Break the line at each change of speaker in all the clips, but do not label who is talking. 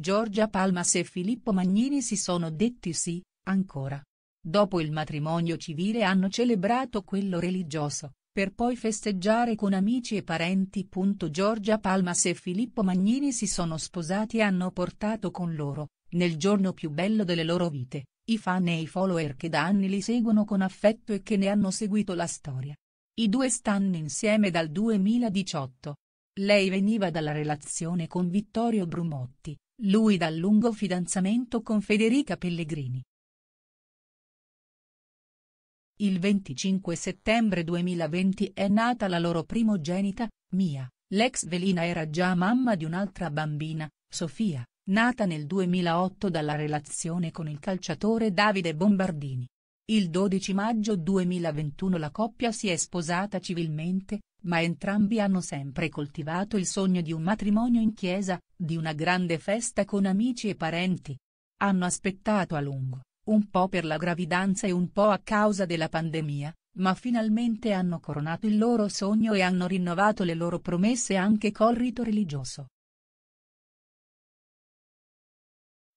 Giorgia Palmas e Filippo Magnini si sono detti sì, ancora. Dopo il matrimonio civile hanno celebrato quello religioso, per poi festeggiare con amici e parenti. Giorgia Palmas e Filippo Magnini si sono sposati e hanno portato con loro, nel giorno più bello delle loro vite, i fan e i follower che da anni li seguono con affetto e che ne hanno seguito la storia. I due stanno insieme dal 2018. Lei veniva dalla relazione con Vittorio Brumotti, lui dal lungo fidanzamento con Federica Pellegrini. Il 25 settembre 2020 è nata la loro primogenita, Mia, l'ex velina era già mamma di un'altra bambina, Sofia, nata nel 2008 dalla relazione con il calciatore Davide Bombardini. Il 12 maggio 2021 la coppia si è sposata civilmente, ma entrambi hanno sempre coltivato il sogno di un matrimonio in chiesa, di una grande festa con amici e parenti. Hanno aspettato a lungo, un po' per la gravidanza e un po' a causa della pandemia, ma finalmente hanno coronato il loro sogno e hanno rinnovato le loro promesse anche col rito religioso.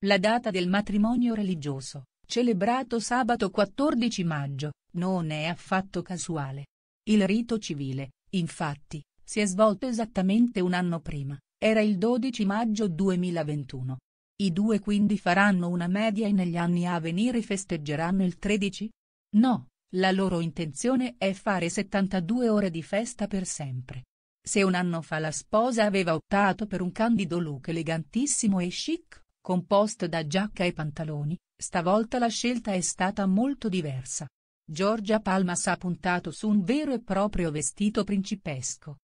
La data del matrimonio religioso, celebrato sabato 14 maggio, non è affatto casuale. Il rito civile, Infatti, si è svolto esattamente un anno prima, era il 12 maggio 2021. I due quindi faranno una media e negli anni a venire festeggeranno il 13? No, la loro intenzione è fare 72 ore di festa per sempre. Se un anno fa la sposa aveva optato per un candido look elegantissimo e chic, composto da giacca e pantaloni, stavolta la scelta è stata molto diversa. Giorgia Palmas ha puntato su un vero e proprio vestito principesco.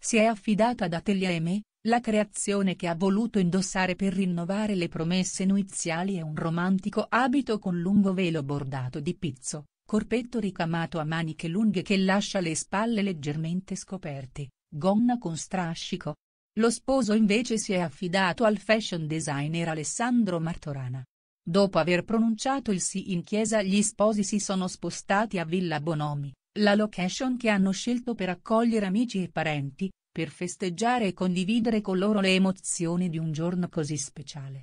Si è affidata ad Atelier e me, la creazione che ha voluto indossare per rinnovare le promesse nuiziali è un romantico abito con lungo velo bordato di pizzo, corpetto ricamato a maniche lunghe che lascia le spalle leggermente scoperte, gonna con strascico. Lo sposo invece si è affidato al fashion designer Alessandro Martorana Dopo aver pronunciato il sì in chiesa gli sposi si sono spostati a Villa Bonomi, la location che hanno scelto per accogliere amici e parenti, per festeggiare e condividere con loro le emozioni di un giorno così speciale.